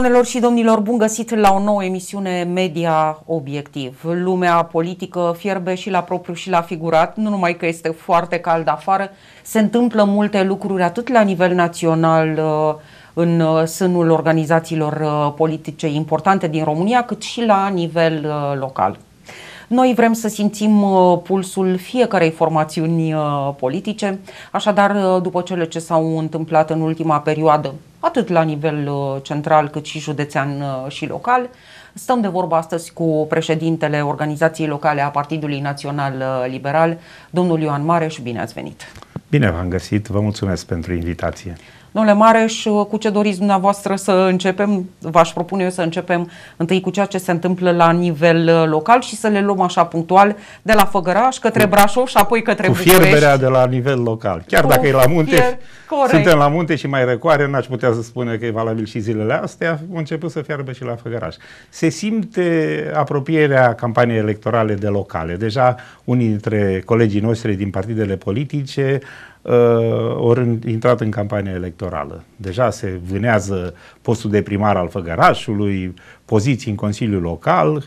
Doamnelor și domnilor, bun găsit la o nouă emisiune Media Obiectiv. Lumea politică fierbe și la propriu și la figurat, nu numai că este foarte cald afară, se întâmplă multe lucruri atât la nivel național uh, în uh, sânul organizațiilor uh, politice importante din România, cât și la nivel local. Noi vrem să simțim uh, pulsul fiecarei formațiuni uh, politice, așadar, uh, după cele ce s-au întâmplat în ultima perioadă, atât la nivel central cât și județean și local, Stăm de vorbă astăzi cu președintele Organizației Locale a Partidului Național Liberal, domnul Ioan Mareș. Bine ați venit! Bine v-am găsit, vă mulțumesc pentru invitație. Domnule Mareș, cu ce doriți dumneavoastră să începem? V-aș propune eu să începem întâi cu ceea ce se întâmplă la nivel uh, local și să le luăm așa punctual de la Făgăraș către Brașov și apoi către cu București. Cu fierberea de la nivel local. Chiar cu dacă e la munte, fier, suntem la munte și mai răcoare, n-aș putea să spune că e valabil și zilele astea, a început să fiarbe și la Făgăraș. Se simte apropierea campaniei electorale de locale. Deja unii dintre colegii noștri din partidele politice Uh, ori intrat în campania electorală. Deja se vânează postul de primar al Făgărașului, poziții în Consiliul Local.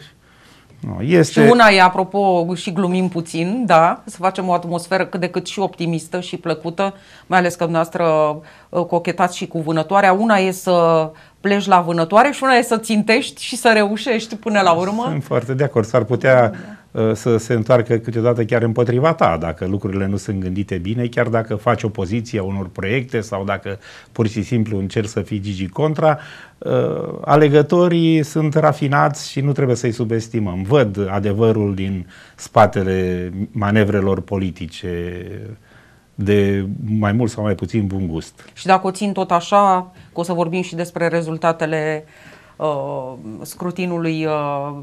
Nu, este... Și una e, apropo, și glumim puțin, da, să facem o atmosferă cât de cât și optimistă și plăcută, mai ales că dumneavoastră uh, cochetați și cu vânătoarea. Una e să pleci la vânătoare și una e să țintești și să reușești până la urmă. Sunt foarte de acord. S-ar putea da Uh, să se întoarcă câteodată chiar împotriva ta, dacă lucrurile nu sunt gândite bine, chiar dacă faci opoziția unor proiecte sau dacă pur și simplu încerci să fii Gigi contra, uh, alegătorii sunt rafinați și nu trebuie să-i subestimăm. Văd adevărul din spatele manevrelor politice de mai mult sau mai puțin bun gust. Și dacă o țin tot așa, o să vorbim și despre rezultatele uh, Uh, scrutinului uh,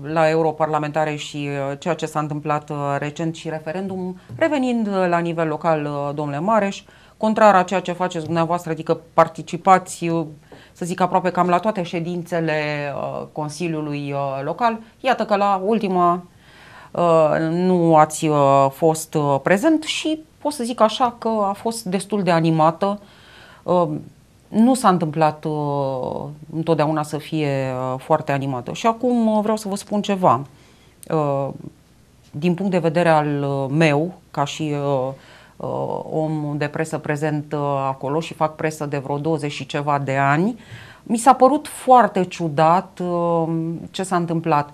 la europarlamentare și uh, ceea ce s-a întâmplat recent și referendum, revenind la nivel local, domnule Mareș, contrar a ceea ce faceți dumneavoastră, adică participați, să zic, aproape cam la toate ședințele Consiliului Local, iată că la ultima nu ați fost prezent și pot să zic așa că a fost destul de animată nu s-a întâmplat uh, întotdeauna să fie uh, foarte animată. Și acum uh, vreau să vă spun ceva. Uh, din punct de vedere al uh, meu, ca și uh, uh, om de presă prezent uh, acolo și fac presă de vreo 20 și ceva de ani, mi s-a părut foarte ciudat uh, ce s-a întâmplat.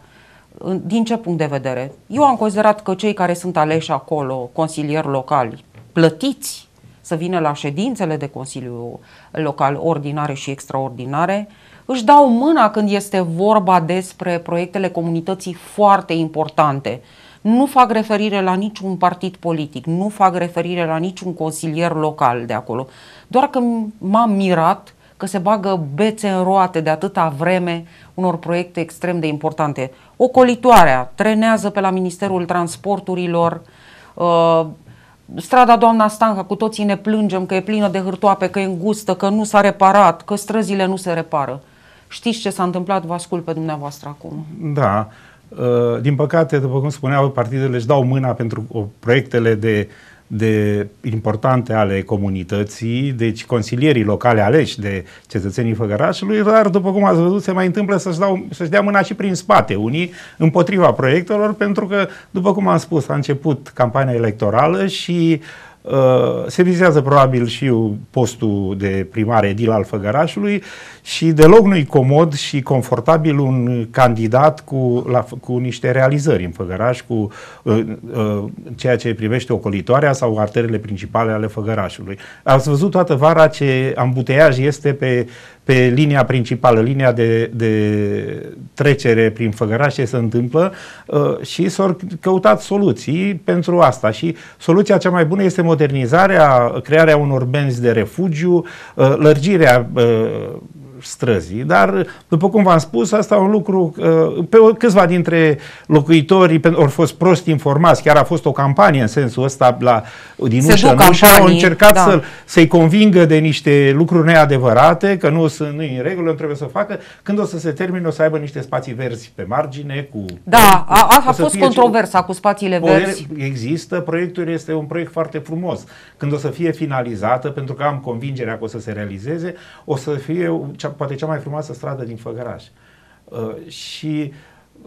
Din ce punct de vedere? Eu am considerat că cei care sunt aleși acolo, consilieri locali, plătiți să vină la ședințele de Consiliu Local ordinare și extraordinare, își dau mâna când este vorba despre proiectele comunității foarte importante. Nu fac referire la niciun partid politic, nu fac referire la niciun consilier local de acolo. Doar că m-am mirat că se bagă bețe în roate de atâta vreme unor proiecte extrem de importante. Ocolitoarea trenează pe la Ministerul Transporturilor, uh, strada Doamna Stanca, cu toții ne plângem că e plină de hârtoape, că e îngustă, că nu s-a reparat, că străzile nu se repară. Știți ce s-a întâmplat, vă ascult pe dumneavoastră acum. Da, uh, din păcate, după cum spuneau, partidele își dau mâna pentru proiectele de uh, de importante ale comunității, deci consilierii locale aleși de cetățenii Făgărașului, dar, după cum ați văzut, se mai întâmplă să-și, dau, să-și dea mâna și prin spate unii împotriva proiectelor, pentru că, după cum am spus, a început campania electorală și uh, Uh, se vizează probabil și postul de primar edil al Făgărașului și deloc nu-i comod și confortabil un candidat cu, la, cu niște realizări în Făgăraș, cu uh, uh, ceea ce privește ocolitoarea sau arterele principale ale Făgărașului. Ați văzut toată vara ce ambuteiaj este pe pe linia principală, linia de, de trecere prin Făgăraș, ce se întâmplă uh, și s-au căutat soluții pentru asta și soluția cea mai bună este modernizarea, crearea unor benzi de refugiu, uh, lărgirea uh, străzii. Dar, după cum v-am spus, asta e un lucru, uh, pe câțiva dintre locuitorii au fost prost informați, chiar a fost o campanie în sensul ăsta la, din ușă în ușă, au încercat da. să, să-i convingă de niște lucruri neadevărate, că nu sunt nu în regulă, nu trebuie să o facă, când o să se termine o să aibă niște spații verzi pe margine. cu. Da, cu, a, a, a fost controversa ce, cu spațiile verzi. Există, proiectul este un proiect foarte frumos. Când o să fie finalizată, pentru că am convingerea că o să se realizeze, o să fie poate cea mai frumoasă stradă din Făgăraș. Uh, și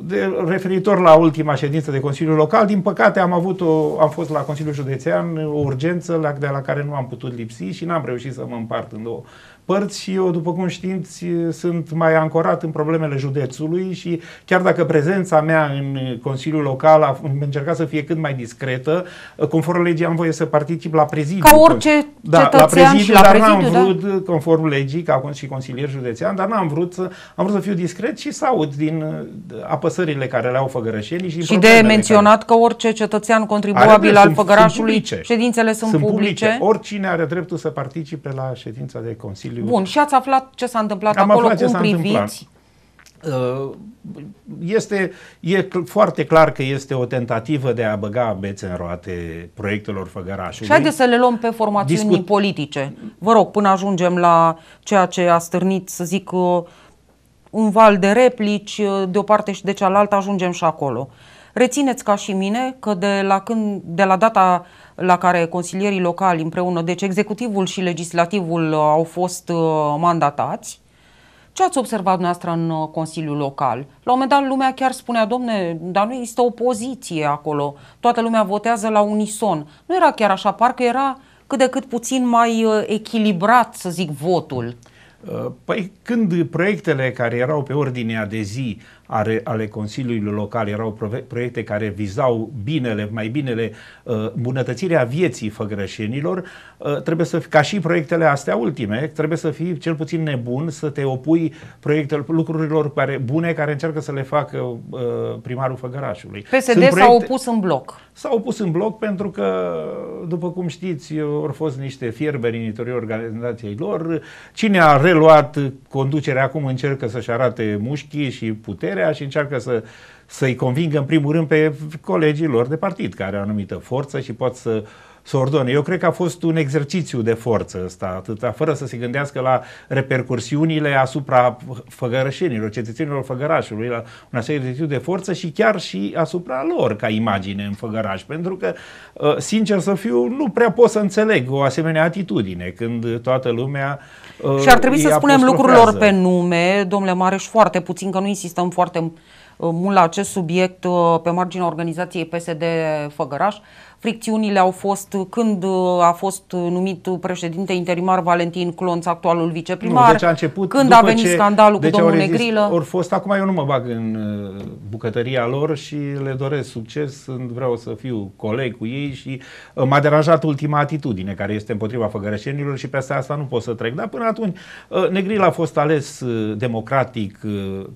de, referitor la ultima ședință de consiliu Local, din păcate am avut o, am fost la Consiliul Județean, o urgență la, de la care nu am putut lipsi și n-am reușit să mă împart în două părți, eu, după cum știți, sunt mai ancorat în problemele județului și chiar dacă prezența mea în Consiliul Local a încercat să fie cât mai discretă, conform legii am voie să particip la prezidiu. Ca orice da, la prezidiu, și la dar prezidiu, n-am da. vrut, da? conform legii, ca și consilier județean, dar n-am vrut să, am vrut să fiu discret și să aud din uh, apăsările care le au făgărășenii. Și, și de menționat care... că orice cetățean contribuabil al făgărașului, ședințele sunt, sunt publice. publice. Oricine are dreptul să participe la ședința de Consiliu Consiliu. Bun, și ați aflat ce s-a întâmplat Am acolo, aflat cum ce priviți? Întâmplat. Uh, este e foarte clar că este o tentativă de a băga bețe în roate proiectelor făgărașului. Și haideți să le luăm pe formațiunii Discut... politice. Vă rog, până ajungem la ceea ce a stârnit, să zic, uh, un val de replici uh, de o parte și de cealaltă, ajungem și acolo. Rețineți ca și mine că de la, când, de la data la care consilierii locali împreună, deci executivul și legislativul uh, au fost uh, mandatați. Ce ați observat noastră în uh, Consiliul Local? La un moment dat lumea chiar spunea, domne, dar nu există opoziție acolo, toată lumea votează la unison. Nu era chiar așa, parcă era cât de cât puțin mai echilibrat, să zic, votul. Păi când proiectele care erau pe ordinea de zi ale, ale Consiliului Local erau proiecte care vizau binele, mai binele, uh, bunătățirea vieții făgrășenilor, uh, trebuie să, ca și proiectele astea ultime, trebuie să fii cel puțin nebun, să te opui proiectelor, lucrurilor care, bune care încearcă să le facă uh, primarul Făgărașului. PSD Sunt proiecte, s-a opus în bloc. s au opus în bloc pentru că, după cum știți, au fost niște fierberi în interiorul organizației lor. Cine a reluat conducerea acum încercă să-și arate mușchii și putere puterea și încearcă să, să-i convingă în primul rând pe colegii lor de partid, care au anumită forță și pot să uh, să ordone. Eu cred că a fost un exercițiu de forță ăsta, atâta, fără să se gândească la repercursiunile asupra făgărășenilor, cetățenilor făgărașului, la un așa exercițiu de forță și chiar și asupra lor ca imagine în făgăraș. Pentru că, uh, sincer să fiu, nu prea pot să înțeleg o asemenea atitudine când toată lumea uh, Și ar trebui să spunem lucrurilor pe nume, domnule Mareș, foarte puțin, că nu insistăm foarte uh, mult la acest subiect pe marginea organizației PSD Făgăraș. Fricțiunile au fost când uh, a fost uh, numit uh, președinte interimar Valentin Clonț, actualul viceprimar, nu, deci a început, când a venit ce, scandalul deci cu domnul Negrilă. Or fost, acum eu nu mă bag în bucătăria lor și le doresc succes, sunt, vreau să fiu coleg cu ei și m-a deranjat ultima atitudine care este împotriva făgărășenilor și pe asta nu pot să trec. Dar până atunci Negril a fost ales democratic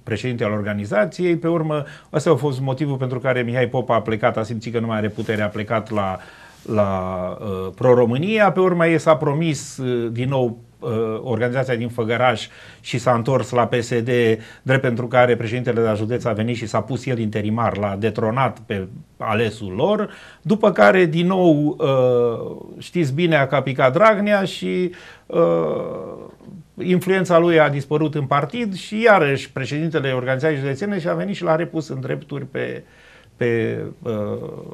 președinte al organizației, pe urmă ăsta a fost motivul pentru care Mihai Popa a plecat, a simțit că nu mai are putere, a plecat la la, la uh, Pro-România, pe urmă ei s-a promis uh, din nou uh, organizația din Făgăraș și s-a întors la PSD, drept pentru care președintele de la județ a venit și s-a pus el interimar, l-a detronat pe alesul lor, după care din nou uh, știți bine a capicat Dragnea și uh, influența lui a dispărut în partid și iarăși președintele organizației județene și a venit și l-a repus în drepturi pe pe uh,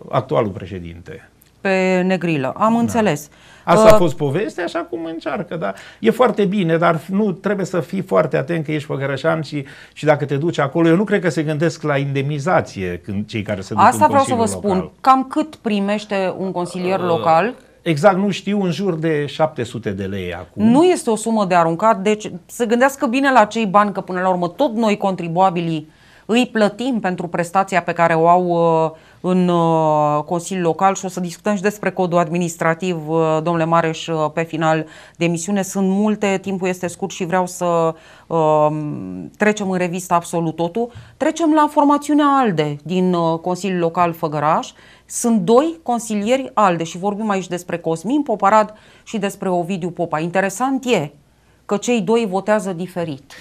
actualul președinte. Pe Negrilă, am da. înțeles. Asta uh, a fost poveste, așa cum încearcă, dar e foarte bine, dar nu trebuie să fii foarte atent că ești păcărășan și, și dacă te duci acolo, eu nu cred că se gândesc la indemnizație când cei care se duc Asta în vreau să vă local. spun, cam cât primește un consilier uh, local? Exact, nu știu, în jur de 700 de lei acum. Nu este o sumă de aruncat, deci să gândească bine la cei bani, că până la urmă tot noi contribuabilii îi plătim pentru prestația pe care o au uh, în uh, Consiliul Local și o să discutăm și despre codul administrativ, uh, domnule Mareș, pe final de emisiune. Sunt multe, timpul este scurt și vreau să um, trecem în revistă absolut totul. Trecem la formațiunea ALDE din Consiliul Local Făgăraș. Sunt doi consilieri ALDE și vorbim aici despre Cosmin Poparad și despre Ovidiu Popa. Interesant e că cei doi votează diferit.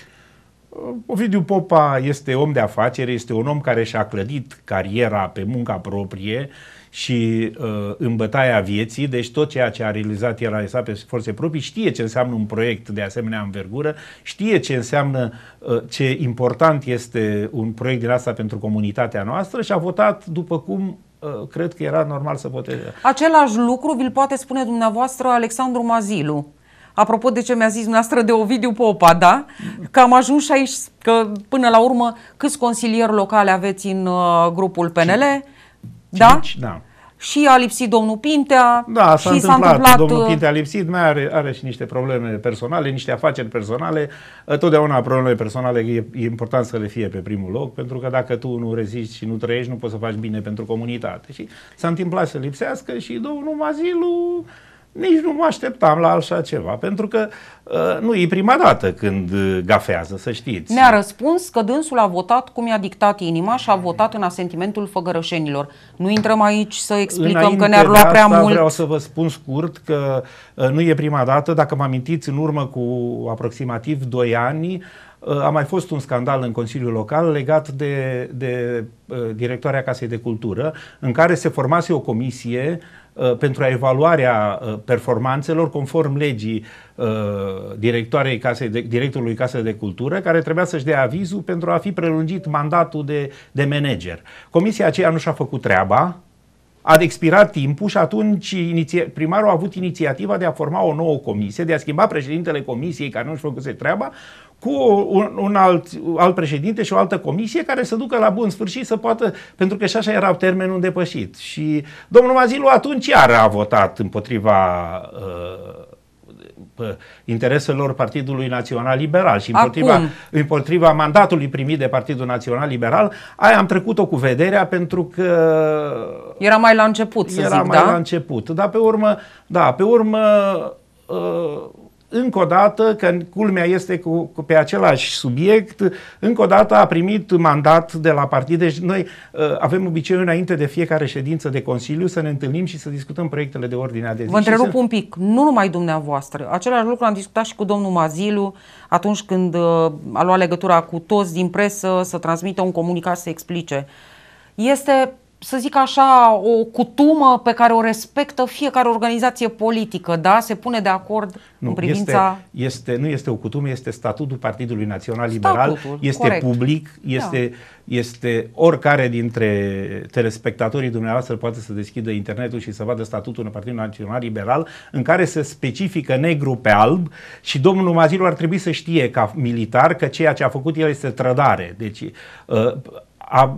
Uh, Ovidiu Popa este om de afaceri, este un om care și-a clădit cariera pe munca proprie și uh, în bătaia vieții, deci tot ceea ce a realizat el a realizat pe forțe proprii, știe ce înseamnă un proiect de asemenea învergură, știe ce înseamnă uh, ce important este un proiect din asta pentru comunitatea noastră și a votat după cum uh, cred că era normal să voteze. Același lucru vi-l poate spune dumneavoastră Alexandru Mazilu, apropo de ce mi-a zis noastră de Ovidiu Popa, da? Că am ajuns și aici, că până la urmă, câți consilieri locale aveți în uh, grupul PNL? Cinci. Da? Cinci, da. Și a lipsit domnul Pintea. Da, s-a, întâmplat. întâmplat. Domnul uh, Pintea a lipsit, mai are, are și niște probleme personale, niște afaceri personale. Uh, totdeauna problemele personale e, e important să le fie pe primul loc, pentru că dacă tu nu reziști și nu trăiești, nu poți să faci bine pentru comunitate. Și s-a întâmplat să lipsească și domnul Mazilu nici nu mă așteptam la așa ceva, pentru că uh, nu e prima dată când ă, gafează, să știți. Ne-a răspuns că dânsul a votat cum i-a dictat inima și a votat în asentimentul făgărășenilor. Nu intrăm aici să explicăm Înainte că ne-ar lua prea asta mult. Vreau să vă spun scurt că uh, nu e prima dată, dacă mă amintiți, în urmă cu aproximativ 2 ani, a mai fost un scandal în Consiliul Local legat de, de, de directoarea Casei de Cultură, în care se formase o comisie uh, Uh, pentru evaluarea uh, performanțelor conform legii uh, directoarei casei de, directorului Casei de Cultură, care trebuia să-și dea avizul pentru a fi prelungit mandatul de, de manager. Comisia aceea nu și-a făcut treaba, a expirat timpul și atunci primarul a avut inițiativa de a forma o nouă comisie, de a schimba președintele comisiei care nu își făcuse treaba, cu un, un alt, alt președinte și o altă comisie care să ducă la bun sfârșit să poată, pentru că și așa era termenul depășit. Și domnul Mazilu atunci iar a votat împotriva uh, intereselor Partidului Național Liberal și împotriva, Acum. împotriva mandatului primit de Partidul Național Liberal, aia am trecut-o cu vederea pentru că... Era mai la început, să era zic, mai da? la început. Dar pe urmă, da, pe urmă... Uh, încă o dată, că culmea este cu, cu pe același subiect, încă o dată a primit mandat de la partid. Deci noi uh, avem obiceiul înainte de fiecare ședință de Consiliu să ne întâlnim și să discutăm proiectele de ordine de zi. Vă întrerup să... un pic, nu numai dumneavoastră. Același lucru am discutat și cu domnul Mazilu atunci când uh, a luat legătura cu toți din presă să transmită un comunicat să explice. Este să zic așa, o cutumă pe care o respectă fiecare organizație politică, da? Se pune de acord nu, în privința... Este, este, nu este o cutumă, este statutul Partidului Național Liberal, statutul, este corect. public, da. este, da. este oricare dintre telespectatorii dumneavoastră poate să deschidă internetul și să vadă statutul în Partidul Național Liberal, în care se specifică negru pe alb și domnul Mazilu ar trebui să știe ca militar că ceea ce a făcut el este trădare. Deci uh, a,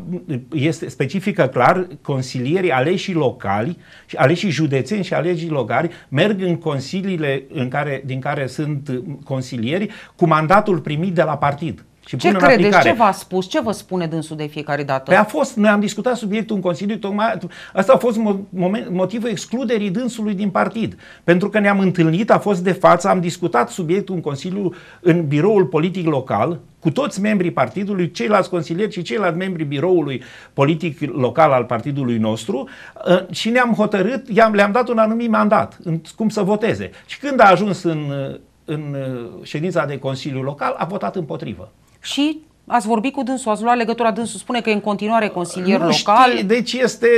este specifică clar, consilierii aleșii locali, aleșii județeni și aleșii locali merg în consiliile în care, din care sunt consilieri cu mandatul primit de la partid. Și ce credeți? Aplicare. Ce v-a spus? Ce vă spune dânsul de fiecare dată? Păi a fost, noi am discutat subiectul în Consiliu, tocmai asta a fost moment, motivul excluderii dânsului din partid. Pentru că ne-am întâlnit, a fost de față, am discutat subiectul în Consiliu, în biroul politic local, cu toți membrii partidului, ceilalți consilieri și ceilalți membri biroului politic local al partidului nostru uh, și ne-am hotărât, i-am, le-am dat un anumit mandat în cum să voteze. Și când a ajuns în, uh, în uh, ședința de Consiliu Local, a votat împotrivă. Și ați vorbit cu dânsul, ați luat legătura dânsul, spune că e în continuare consilier nu local. Știi, deci este,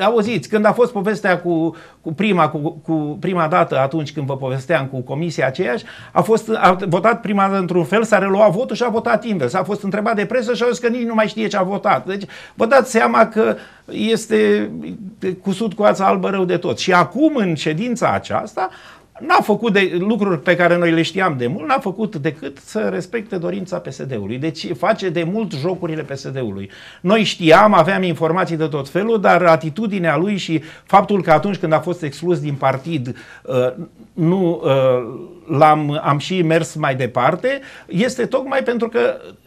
auziți, când a fost povestea cu, cu, prima, cu, cu prima dată, atunci când vă povesteam cu comisia aceeași, a, fost, a votat prima dată într-un fel, s-a reluat votul și a votat invers. A fost întrebat de presă și a zis că nici nu mai știe ce a votat. Deci vă dați seama că este cu sud cu ața albă rău de tot. Și acum, în ședința aceasta, n-a făcut de lucruri pe care noi le știam de mult, n-a făcut decât să respecte dorința PSD-ului. Deci face de mult jocurile PSD-ului. Noi știam, aveam informații de tot felul, dar atitudinea lui și faptul că atunci când a fost exclus din partid uh, nu uh, l-am am și mers mai departe, este tocmai pentru că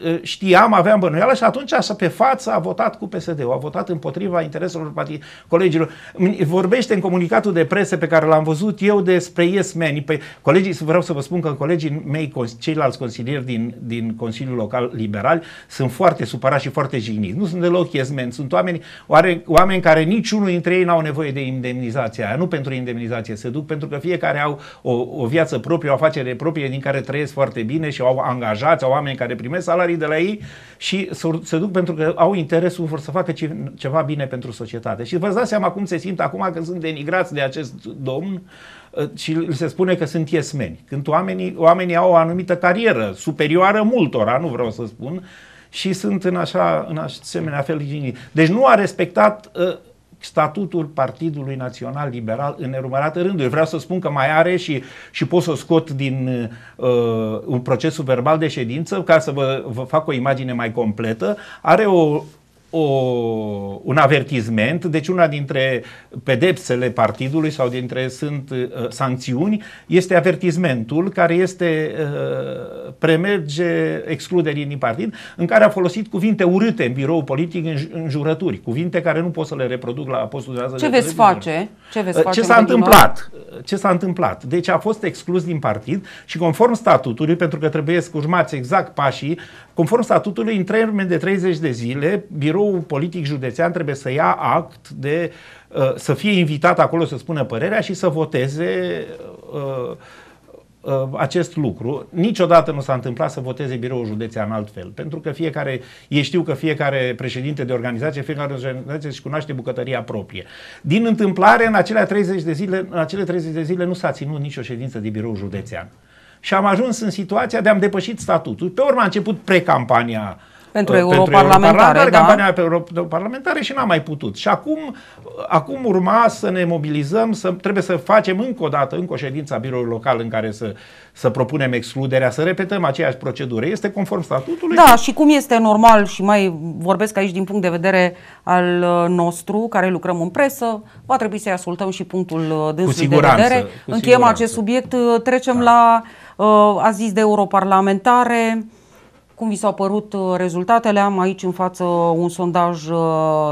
uh, știam, aveam bănuială și atunci așa pe față a votat cu PSD-ul, a votat împotriva intereselor partid colegilor. Vorbește în comunicatul de presă pe care l-am văzut eu despre el iesmenii, păi, pe colegii, vreau să vă spun că colegii mei, ceilalți consilieri din, din Consiliul Local Liberal, sunt foarte supărați și foarte jigniți. Nu sunt deloc iesmeni, sunt oameni, oare, oameni care niciunul dintre ei n-au nevoie de indemnizația aia, nu pentru indemnizație, se duc pentru că fiecare au o, o viață proprie, o afacere proprie din care trăiesc foarte bine și au angajați, au oameni care primesc salarii de la ei și se duc pentru că au interesul vor să facă ceva bine pentru societate. Și vă dați seama cum se simt acum că sunt denigrați de acest domn Eh, și se spune că sunt iesmeni. Când oamenii, oamenii au o anumită carieră superioară multora, nu vreau să spun, și sunt în așa, în asemenea fel Deci nu a respectat uh, statutul Partidului Național Liberal în enumărate rânduri. Vreau să spun că mai are și, și pot să o scot din uh, un procesul verbal de ședință, ca să vă, vă fac o imagine mai completă. Are o o, un avertisment, deci una dintre pedepsele partidului sau dintre sunt uh, sancțiuni este avertismentul care este uh, premerge excluderii din partid, în care a folosit cuvinte urâte în birou politic în, în jurături, cuvinte care nu pot să le reproduc la postul de Ce de veți face? Bine. Ce, ă, ce s-a întâmplat? Ă, ce s-a întâmplat? Deci a fost exclus din partid și conform statutului, pentru că trebuie să urmați exact pașii, conform statutului, în termen de 30 de zile, biroul politic județean trebuie să ia act de ă, să fie invitat acolo să spună părerea și să voteze uh, Uh, acest lucru. Niciodată nu s-a întâmplat să voteze biroul județean altfel, pentru că fiecare, ei știu că fiecare președinte de organizație, fiecare organizație își cunoaște bucătăria proprie. Din întâmplare, în, acele 30 de zile, în acele 30 de zile nu s-a ținut nicio ședință de birou județean. Și am ajuns în situația de am depășit statutul. Pe urmă a început precampania uh, pentru ă, europarlamentare, pentru europarlamentare da? europarlamentare și n-am mai putut. Și acum, acum urma să ne mobilizăm, să, trebuie să facem încă o dată, încă o ședință a biroului local în care să, să propunem excluderea, să repetăm aceeași procedură. Este conform statutului? Da, și cum este normal și mai vorbesc aici din punct de vedere al uh, nostru, care lucrăm în presă, va trebui să-i ascultăm și punctul uh, dânsului de vedere. Cu Încheiem siguranță. acest subiect, uh, trecem da. la, a zis de europarlamentare, cum vi s-au părut uh, rezultatele? Am aici în față un sondaj uh,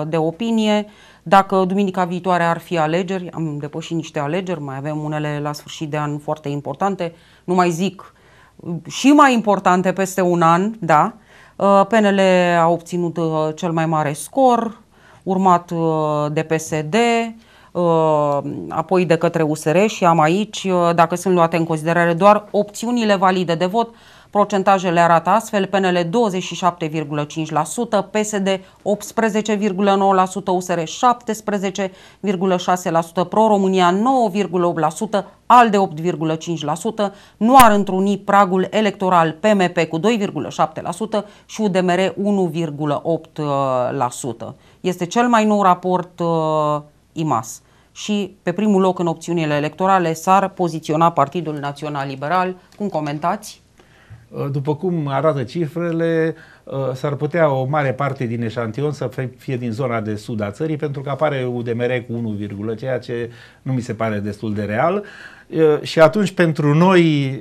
de opinie. Dacă duminica viitoare ar fi alegeri, am depășit niște alegeri, mai avem unele la sfârșit de an foarte importante, nu mai zic uh, și mai importante peste un an, da. PNL a obținut cel mai mare scor, urmat de PSD, apoi de către USR și am aici, dacă sunt luate în considerare doar opțiunile valide de vot, Procentajele arată astfel PNL 27,5%, PSD 18,9%, USR 17,6%, Pro-România 9,8%, ALDE 8,5%, nu ar întruni pragul electoral PMP cu 2,7% și UDMR 1,8%. Este cel mai nou raport uh, IMAS și pe primul loc în opțiunile electorale s-ar poziționa Partidul Național Liberal. Cum comentați? Uh, după cum arată cifrele, uh, s-ar putea o mare parte din eșantion să fie din zona de sud a țării, pentru că apare UDMR cu 1, ceea ce nu mi se pare destul de real și atunci pentru noi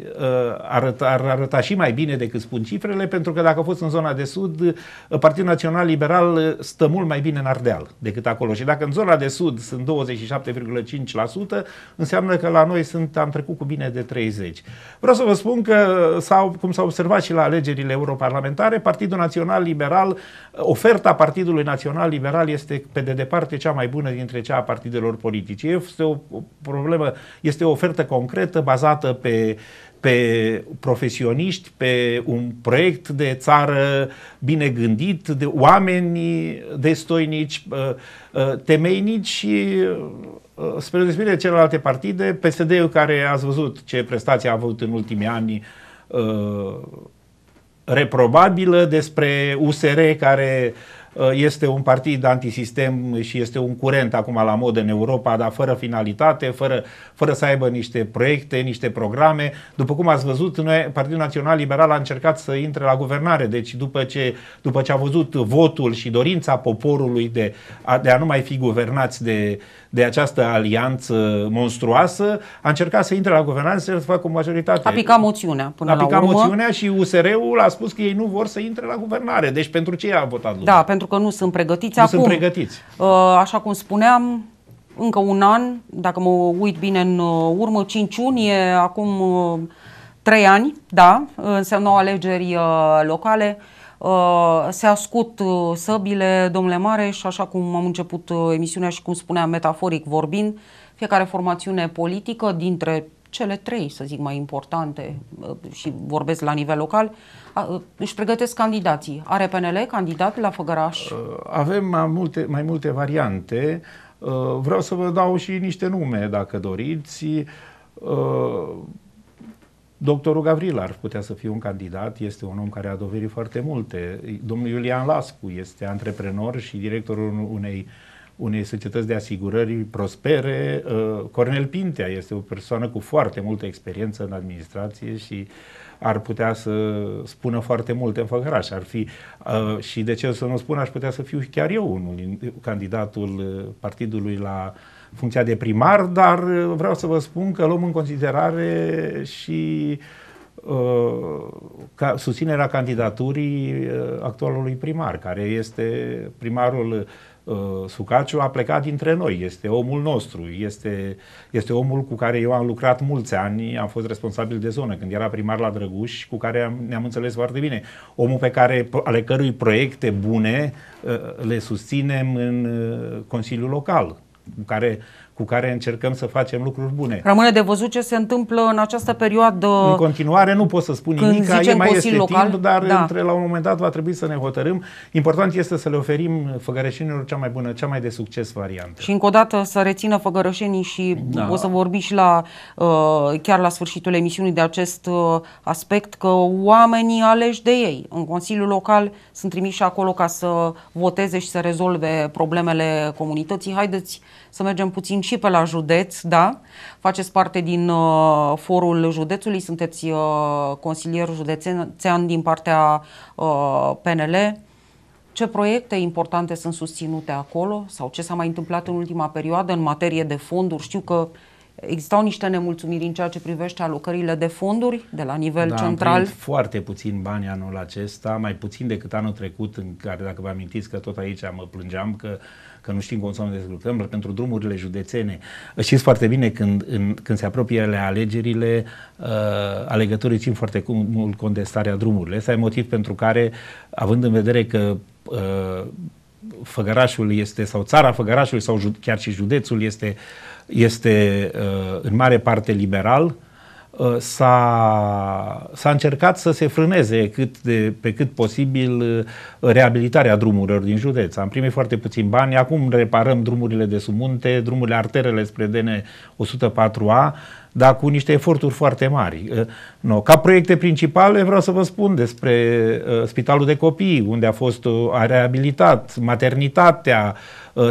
arăta, ar arăta și mai bine decât spun cifrele, pentru că dacă a fost în zona de sud, Partidul Național Liberal stă mult mai bine în Ardeal decât acolo. Și dacă în zona de sud sunt 27,5%, înseamnă că la noi sunt, am trecut cu bine de 30. Vreau să vă spun că, sau, cum s-a observat și la alegerile europarlamentare, Partidul Național Liberal, oferta Partidului Național Liberal este pe de departe cea mai bună dintre cea a partidelor politice. Este o problemă, este o ofertă ofertă concretă bazată pe pe profesioniști, pe un proiect de țară bine gândit, de oameni destoinici, uh, uh, temeinici și uh, spre deosebire de celelalte partide, PSD-ul care ați văzut ce prestație a avut în ultimii ani reprobabilă, despre USR care uh, Uh, este un partid antisistem și este un curent acum la mod în Europa, dar fără finalitate, fără, fără să aibă niște proiecte, niște programe. După cum ați văzut, noi, Partidul Național Liberal a încercat să intre la guvernare, deci după ce, după ce a văzut votul și dorința poporului de a, de a nu mai fi guvernați de, de această alianță monstruoasă, a încercat să intre la guvernare să facă o majoritate. A picat moțiunea până a picat la urmă. moțiunea și USR-ul a spus că ei nu vor să intre la guvernare. Deci pentru ce a votat lumea? Da, pentru că nu sunt pregătiți nu acum. sunt pregătiți. Uh, așa cum spuneam, încă un an, dacă mă uit bine în uh, urmă, 5 iunie, acum 3 uh, ani, da, înseamnă alegeri locale, se ascut săbile, domnule mare, și așa cum am început emisiunea și cum spuneam metaforic vorbind, fiecare formațiune politică dintre cele trei, să zic, mai importante uh, și vorbesc la nivel local, uh, își pregătesc candidații. Are PNL candidat la Făgăraș? Uh, avem mai multe, mai multe variante. Vreau să vă dau și niște nume, dacă doriți. Doctorul Gavril ar putea să fie un candidat, este un om care a dovedit foarte multe. Domnul Iulian Lascu este antreprenor și directorul unei uh, unei societăți de asigurări prospere. Uh, Cornel Pintea este o persoană cu foarte multă experiență în administrație și ar putea să spună foarte multe în Făcăraș. Ar fi, uh, și de ce să nu spun, aș putea să fiu chiar eu unul, candidatul uh, partidului la funcția de primar, dar vreau să vă spun că luăm în considerare și ca, susținerea candidaturii actualului primar, care este primarul Uh, Sucaciu a plecat dintre noi, este omul nostru, este, este omul cu care eu am lucrat mulți ani, am fost responsabil de zonă când era primar la Drăguș, cu care am, ne-am înțeles foarte bine. Omul pe care, ale cărui proiecte bune uh, le susținem în uh, Consiliul Local, cu care cu care încercăm să facem lucruri bune. Rămâne de văzut ce se întâmplă în această perioadă. În continuare nu pot să spun nimic, e mai este local, timp, dar da. între, la un moment dat va trebui să ne hotărâm. Important este să le oferim făgărășenilor cea mai bună, cea mai de succes variantă. Și încă o dată să rețină făgărășenii și da. o să vorbi și la, uh, chiar la sfârșitul emisiunii de acest uh, aspect că oamenii aleși de ei în Consiliul Local sunt trimiși acolo ca să voteze și să rezolve problemele comunității. Haideți să mergem puțin pe la județ, da? Faceți parte din uh, forul județului, sunteți uh, consilier județean din partea uh, PNL. Ce proiecte importante sunt susținute acolo sau ce s-a mai întâmplat în ultima perioadă în materie de fonduri? Știu că Existau niște nemulțumiri în ceea ce privește alocările de fonduri de la nivel da, central? Am foarte puțin bani anul acesta, mai puțin decât anul trecut, în care, dacă vă amintiți că tot aici mă plângeam că uh, că nu știm cum să ne dezvoltăm, dar pentru drumurile județene. Știți foarte bine când, în, când se apropie ale alegerile, uh, alegătorii țin foarte mult contestarea drumurilor. Asta e motiv pentru care, având în vedere că uh, Făgărașul este, sau țara Făgărașului, sau chiar și județul este, este uh, în mare parte liberal, uh, Uh, s-a, s-a încercat să se frâneze cât de, pe cât posibil uh, reabilitarea drumurilor din județ. Am primit foarte puțin bani, acum reparăm drumurile de sub munte, drumurile arterele spre DN 104A, dar cu niște eforturi foarte mari. Uh, no. Ca proiecte principale vreau să vă spun despre uh, Spitalul de Copii, unde a fost uh, a reabilitat, maternitatea,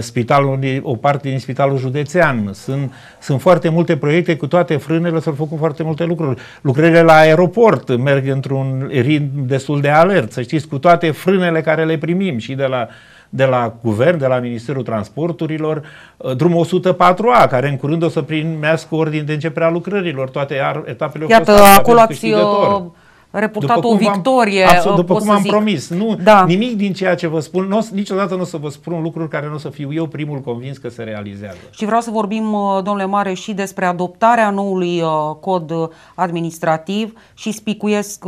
spitalul, o parte din spitalul județean. Sunt, sunt foarte multe proiecte, cu toate frânele s-au făcut foarte multe lucruri. Lucrările la aeroport merg într-un ritm destul de alert, să știți, cu toate frânele care le primim și de la uh, de la Guvern, de la Ministerul Transporturilor, uh, drumul 104A, care în curând o să primească ordin de începere a lucrărilor. Toate etapele Iată, au fost acolo ați uh, reputat o victorie. Am, absolut, uh, după cum am zic. promis. Nu, da. Nimic din ceea ce vă spun, o niciodată nu o să vă spun lucruri care nu o să fiu eu primul convins că se realizează. Și vreau să vorbim, domnule Mare, și despre adoptarea noului cod administrativ și spicuiesc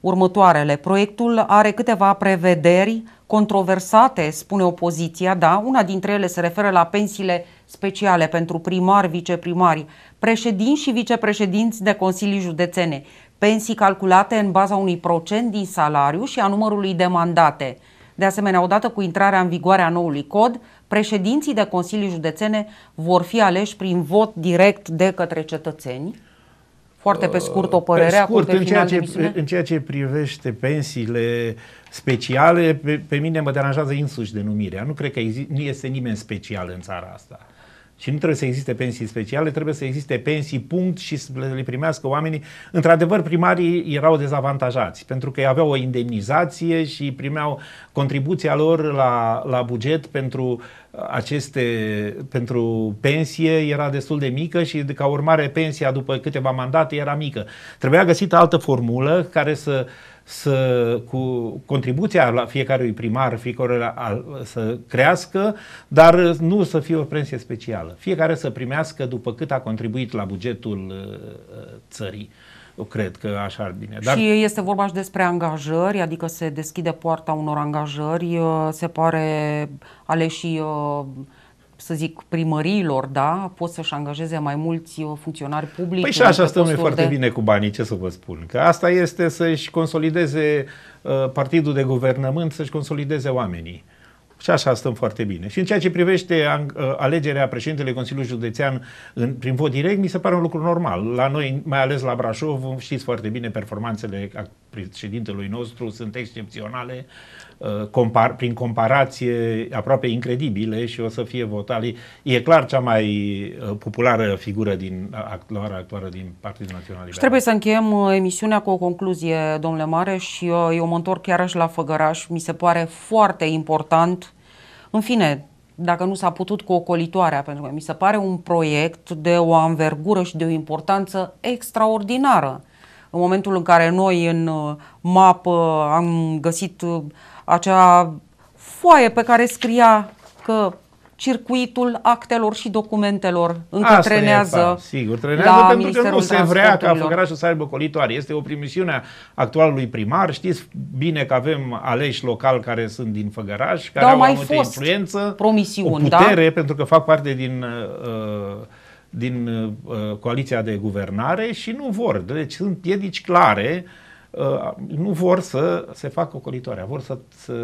următoarele. Proiectul are câteva prevederi controversate, spune opoziția, da, una dintre ele se referă la pensiile speciale pentru primari, viceprimari, președinți și vicepreședinți de consilii județene, pensii calculate în baza unui procent din salariu și a numărului de mandate. De asemenea, odată cu intrarea în vigoare a noului cod, președinții de consilii județene vor fi aleși prin vot direct de către cetățeni? Foarte pe scurt o uh, părere. Pe scurt, în ceea, ce, în ceea ce privește pensiile, uh, speciale, pe, pe mine mă deranjează insuși denumirea. Nu cred că exi- nu este nimeni special în țara asta. Și nu trebuie să existe pensii speciale, trebuie să existe pensii punct și să le primească oamenii. Într-adevăr, primarii erau dezavantajați pentru că ei aveau o indemnizație și primeau contribuția lor la, la buget pentru uh, aceste, pentru pensie era destul de mică și ca urmare pensia după câteva mandate era mică. Trebuia găsită altă formulă care să uh, să, cu contribuția la fiecărui primar, fiecare să crească, dar nu să fie o pensie specială. Fiecare să primească după cât a contribuit la bugetul uh, uh, țării. Eu cred că așa ar bine. Dar... Și este vorba și despre angajări, adică se deschide poarta unor angajări, uh, se pare uh, să zic, primăriilor, da, pot să-și angajeze mai mulți uh, funcționari publici. Păi și așa stăm noi foarte de... bine cu banii, ce să vă spun. Că asta este să-și consolideze uh, partidul de guvernământ, să-și consolideze oamenii. Și așa stăm foarte bine. Și în ceea ce privește uh, alegerea președintele Consiliului Județean în, prin vot direct, mi se pare un lucru normal. La noi, mai ales la Brașov, știți foarte bine, performanțele președintelui nostru sunt excepționale. Uh, compar, prin comparație aproape incredibile și o să fie Votali. E clar cea mai uh, populară figură din uh, actuală, actuală din Partidul Național Liberal. Și trebuie să încheiem emisiunea cu o concluzie, domnule Mare, și eu, mă întorc chiar la Făgăraș. Mi se pare foarte important, în fine, dacă nu s-a putut cu ocolitoarea, pentru că mi se pare un proiect de o anvergură și de o importanță extraordinară. În momentul în care noi în mapă am găsit acea foaie pe care scria că circuitul actelor și documentelor încă Asta trenează. E, sigur, trenează la pentru că nu se vrea ca Făgărașul să aibă colitoare. Este o primisiune actualului primar. Știți bine că avem aleși local care sunt din Făgăraș, care da, au mai anumită fost influență, promisiuni, o da? putere, da? pentru că fac parte din... Uh, din uh, coaliția de guvernare și nu vor. Deci sunt piedici clare Uh, nu vor să se facă ocolitoarea, vor să, să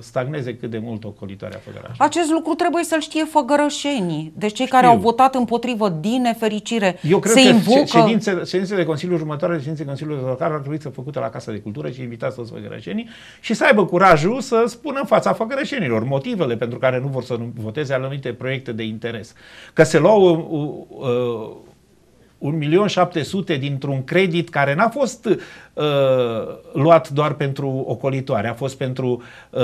stagneze cât de mult ocolitoarea Făgărașului. Acest lucru trebuie să-l știe făgărășenii, deci cei Știu. care au votat împotrivă din nefericire. Eu cred se că invocă... ședințe, ședințe de Consiliul următoare, de Consiliului Local ar trebui să făcute la Casa de Cultură și invitați toți făgărășenii și să aibă curajul să spună în fața făgărășenilor motivele pentru care nu vor să voteze anumite proiecte de interes. Că se luau uh, uh, 1.700.000 dintr-un credit care n-a fost uh, luat doar pentru ocolitoare, a fost pentru uh,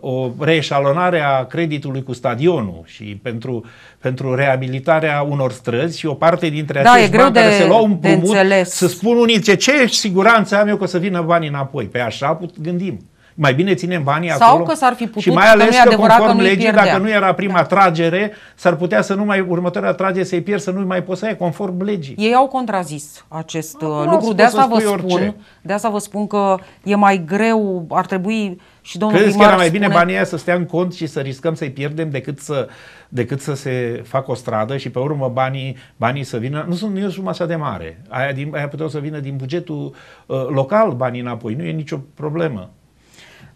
o reeșalonare a creditului cu stadionul și pentru, pentru reabilitarea unor străzi și o parte dintre da, acești bani de, care se luau împrumut să spun unii ce, ce siguranță am eu că o să vină banii înapoi. Pe păi așa gândim. Mai bine ținem banii Sau acolo. Sau că s-ar fi putut, și mai ales că, că conform că legii, pierdea. dacă nu era da. prima da. tragere, s-ar putea să nu mai, următoarea tragere să-i pierzi, să nu mai poți să ai, conform legii. Ei au contrazis acest ah, uh, A, da, lucru. De asta, vă spun, de asta vă spun că e mai greu, ar trebui și domnul Credeți că era mai spune... bine banii aia să stea în cont și să riscăm să-i pierdem decât să, decât să se facă o stradă și pe urmă banii, banii să vină? Nu, sunt, nici e așa de mare. Aia, din, aia puteau să vină din bugetul uh, local banii înapoi. Nu e nicio problemă.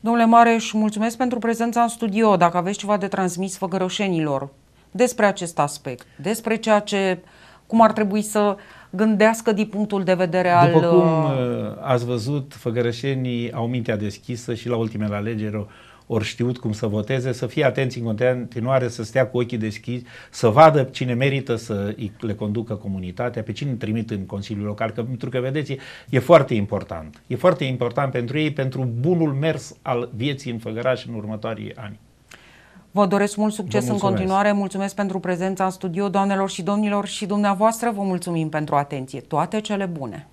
Domnule Mareș, mulțumesc pentru prezența în studio. Dacă aveți ceva de transmis făgărășenilor despre acest aspect, despre ceea ce, cum ar trebui să gândească din punctul de vedere După al... După cum uh, uh, ați văzut, făgărășenii au mintea deschisă și la ultimele alegeri ori știut cum să voteze, să fie atenți în continuare, să stea cu ochii deschiși, să vadă cine merită să le conducă comunitatea, pe cine trimit în Consiliul Local, că, pentru că, vedeți, e foarte important. E foarte important pentru ei, pentru bunul mers al vieții în Făgăraș în următorii ani. Vă doresc mult succes în continuare, mulțumesc pentru prezența în studio, doamnelor și domnilor și dumneavoastră, vă mulțumim pentru atenție. Toate cele bune!